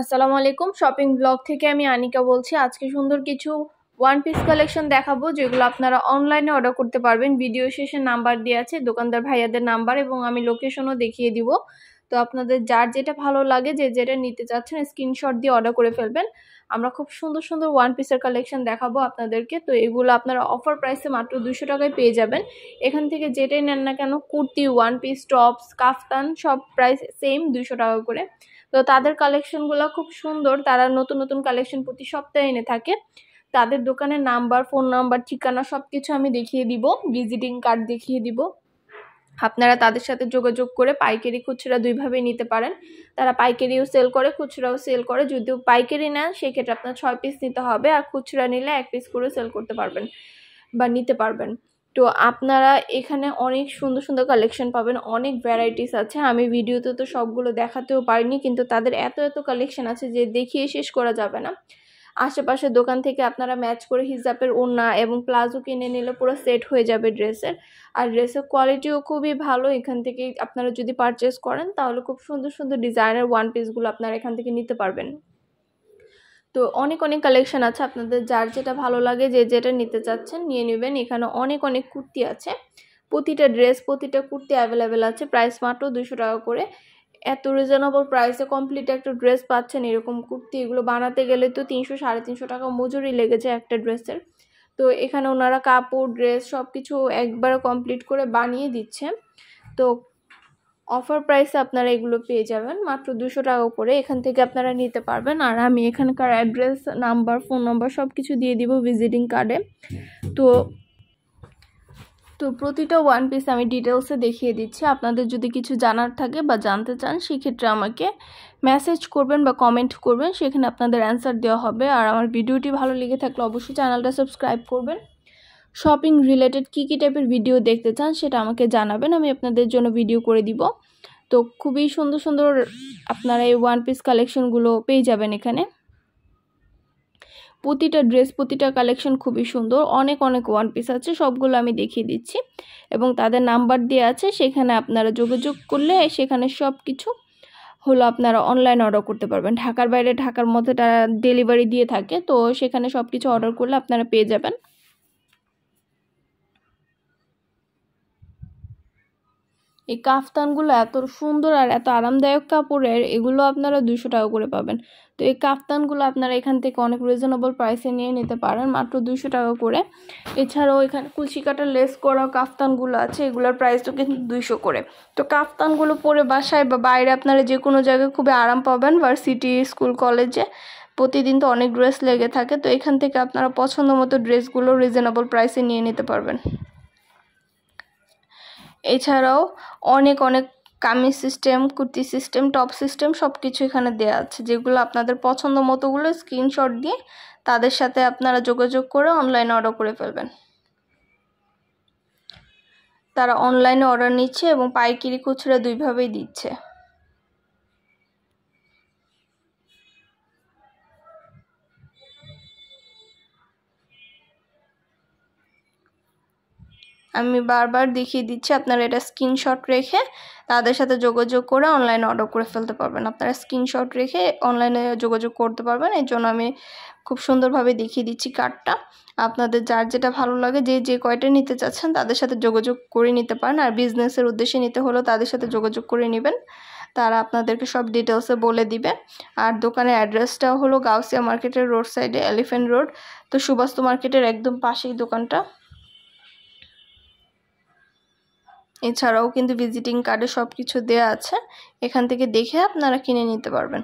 আসসালামু আলাইকুম shopping blog থেকে আমি আনিকা বলছি আজকে সুন্দর কিছু ওয়ান পিস কালেকশন দেখাবো যেগুলো আপনারা অনলাইনে অর্ডার করতে পারবেন ভিডিও শেষে নাম্বার দেওয়া আছে দোকানদার ভাইয়াদের নাম্বার এবং আমি লোকেশনও দেখিয়ে দিব তো আপনাদের যার যেটা ভালো লাগে যে যেটা নিতে চাচ্ছেন স্ক্রিনশট দিয়ে অর্ডার করে ফেলবেন আমরা খুব সুন্দর সুন্দর ওয়ান পিসের কালেকশন দেখাবো আপনাদেরকে তো এগুলো আপনারা অফার প্রাইসে মাত্র দুশো টাকায় পেয়ে যাবেন এখান থেকে যেটাই নেন না কেন kurti one piece tops kaftan সব প্রাইস সেম দুশো টাকা করে তো তাদের কালেকশনগুলো খুব সুন্দর তারা নতুন নতুন কালেকশন প্রতি সপ্তাহে এনে থাকে তাদের দোকানের নাম্বার ফোন নাম্বার ঠিকানা সব কিছু আমি দেখিয়ে দিব ভিজিটিং কার্ড দেখিয়ে দিব আপনারা তাদের সাথে যোগাযোগ করে পাইকারি খুচরা দুইভাবে নিতে পারেন তারা পাইকারিও সেল করে খুচরাও সেল করে যদিও পাইকারি নেন সেক্ষেত্রে আপনার ছয় পিস নিতে হবে আর খুচরা নিলে এক পিস করে সেল করতে পারবেন বা নিতে পারবেন তো আপনারা এখানে অনেক সুন্দর সুন্দর কালেকশন পাবেন অনেক ভ্যারাইটিস আছে আমি ভিডিওতে তো সবগুলো দেখাতেও পারিনি কিন্তু তাদের এত এত কালেকশন আছে যে দেখিয়ে শেষ করা যাবে না আশেপাশে দোকান থেকে আপনারা ম্যাচ করে হিজাবের ওড়না এবং প্লাজো কিনে নিলে পুরো সেট হয়ে যাবে ড্রেসের আর ড্রেসের কোয়ালিটিও খুবই ভালো এখান থেকে আপনারা যদি পারচেস করেন তাহলে খুব সুন্দর সুন্দর ডিজাইনের ওয়ান পিসগুলো আপনারা এখান থেকে নিতে পারবেন তো অনেক অনেক কালেকশান আছে আপনাদের যার যেটা ভালো লাগে যে যেটা নিতে চাচ্ছেন নিয়ে নেবেন এখানে অনেক অনেক কুর্তি আছে প্রতিটা ড্রেস প্রতিটা কুর্তি অ্যাভেলেবেল আছে প্রাইস মাত্র দুশো টাকা করে এত রিজনেবল প্রাইসে কমপ্লিট একটা ড্রেস পাচ্ছেন এরকম কুর্তি এগুলো বানাতে গেলে তো তিনশো সাড়ে তিনশো টাকা মজুরি লেগেছে একটা ড্রেসের তো এখানে ওনারা কাপড় ড্রেস সব কিছু একবার কমপ্লিট করে বানিয়ে দিচ্ছে তো অফার প্রাইসে আপনারা এগুলো পেয়ে যাবেন মাত্র দুশো টাকা করে এখান থেকে আপনারা নিতে পারবেন আর আমি এখানকার অ্যাড্রেস নাম্বার ফোন নাম্বার সব কিছু দিয়ে দিব ভিজিটিং কার্ডে তো তো প্রতিটা ওয়ান পিস আমি ডিটেলসে দেখিয়ে দিচ্ছি আপনাদের যদি কিছু জানার থাকে বা জানতে চান সেক্ষেত্রে আমাকে মেসেজ করবেন বা কমেন্ট করবেন সেখানে আপনাদের অ্যান্সার দেওয়া হবে আর আমার ভিডিওটি ভালো লেগে থাকলে অবশ্যই চ্যানেলটা সাবস্ক্রাইব করবেন শপিং রিলেটেড কী কী টাইপের ভিডিও দেখতে চান সেটা আমাকে জানাবেন আমি আপনাদের জন্য ভিডিও করে দিব তো খুবই সুন্দর সুন্দর আপনারা এই ওয়ান পিস কালেকশনগুলো পেয়ে যাবেন এখানে প্রতিটা ড্রেস প্রতিটা কালেকশন খুবই সুন্দর অনেক অনেক ওয়ান পিস আছে সবগুলো আমি দেখিয়ে দিচ্ছি এবং তাদের নাম্বার দেওয়া আছে সেখানে আপনারা যোগাযোগ করলে সেখানে সব কিছু হলো আপনারা অনলাইন অর্ডার করতে পারবেন ঢাকার বাইরে ঢাকার মধ্যে তারা ডেলিভারি দিয়ে থাকে তো সেখানে সব কিছু অর্ডার করলে আপনারা পেয়ে যাবেন এই কাফতানগুলো এত সুন্দর আর এত আরামদায়ক কাপড়ের এগুলো আপনারা দুশো টাকা করে পাবেন তো এই কাফতানগুলো আপনারা এখান থেকে অনেক রিজনেবল প্রাইসে নিয়ে নিতে পারেন মাত্র দুশো টাকা করে এছাড়াও এখানে কুলসি লেস করা কাফতানগুলো আছে এগুলোর প্রাইসও কিন্তু দুইশো করে তো কাফতানগুলো পরে বাসায় বা বাইরে আপনারা যে কোনো জায়গায় খুবই আরাম পাবেন ভার্সিটি স্কুল কলেজে প্রতিদিন তো অনেক ড্রেস লেগে থাকে তো এখান থেকে আপনারা পছন্দ মতো ড্রেসগুলো রিজনেবল প্রাইসে নিয়ে নিতে পারবেন এছাড়াও অনেক অনেক কামি system kurti system top system সব কিছু এখানে দেওয়া আছে যেগুলো আপনাদের পছন্দ মতোগুলো স্ক্রিনশট দিয়ে তাদের সাথে আপনারা যোগাযোগ করে অনলাইনে অর্ডার করে ফেলবেন তারা অনলাইনে অর্ডার নিচ্ছে এবং পাইকিরি খুচরা দুইভাবেই দিচ্ছে আমি বারবার দেখিয়ে দিচ্ছি আপনারা এটা স্ক্রিনশট রেখে তাদের সাথে যোগাযোগ করে অনলাইনে অর্ডার করে ফেলতে পারবেন আপনারা স্ক্রিনশট রেখে অনলাইনে যোগাযোগ করতে পারবেন এর জন্য আমি খুব সুন্দরভাবে দেখিয়ে দিচ্ছি কার্ডটা আপনাদের যার যেটা ভালো লাগে যে যে কয়টা নিতে চাচ্ছেন তাদের সাথে যোগাযোগ করে নিতে পারেন আর বিজনেসের উদ্দেশ্যে নিতে হলেও তাদের সাথে যোগাযোগ করে নেবেন তারা আপনাদেরকে সব ডিটেলসে বলে দিবে আর দোকানের অ্যাড্রেসটা হলো গাউসিয়া মার্কেটের রোড সাইডে এলিফেন্ট রোড তো সুবাস্তু মার্কেটের একদম পাশেই দোকানটা এছাড়াও কিন্তু ভিজিটিং কার্ডে সব কিছু দেয়া আছে এখান থেকে দেখে আপনারা কিনে নিতে পারবেন